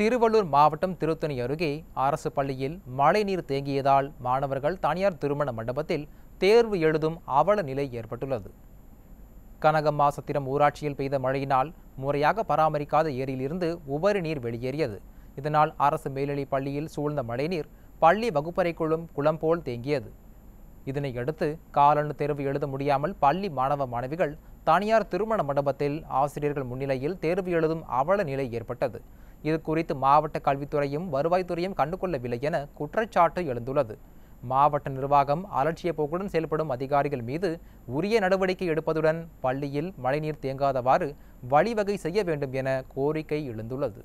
திருவள்ளூர் மாவட்டம் திருத்தணி அருகே அரசு பள்ளியில் மழைநீர் தேங்கியதால் மாணவர்கள் தனியார் திருமண மண்டபத்தில் தேர்வு எழுதும் அவல நிலை ஏற்பட்டுள்ளது கனகம் மாசத்திரம் ஊராட்சியில் பெய்த மழையினால் முறையாக பராமரிக்காத ஏரியிலிருந்து உபரி நீர் வெளியேறியது இதனால் அரசு மேல்நிலைப் பள்ளியில் சூழ்ந்த மழைநீர் பள்ளி வகுப்பறைக்குள்ளும் குளம் போல் தேங்கியது இதனையடுத்து காலனு தேர்வு எழுத முடியாமல் பள்ளி மாணவ மாணவிகள் தனியார் திருமண மண்டபத்தில் ஆசிரியர்கள் முன்னிலையில் தேர்வு எழுதும் அவல நிலை ஏற்பட்டது இது குறித்து மாவட்ட கல்வித்துறையும் வருவாய்த்துறையும் கண்டுகொள்ளவில்லை என குற்றச்சாட்டு எழுந்துள்ளது மாவட்ட நிர்வாகம் அலட்சிய போக்குடன் செயல்படும் அதிகாரிகள் மீது உரிய நடவடிக்கை எடுப்பதுடன் பள்ளியில் மழைநீர் தேங்காதவாறு வழிவகை செய்ய வேண்டும் என கோரிக்கை எழுந்துள்ளது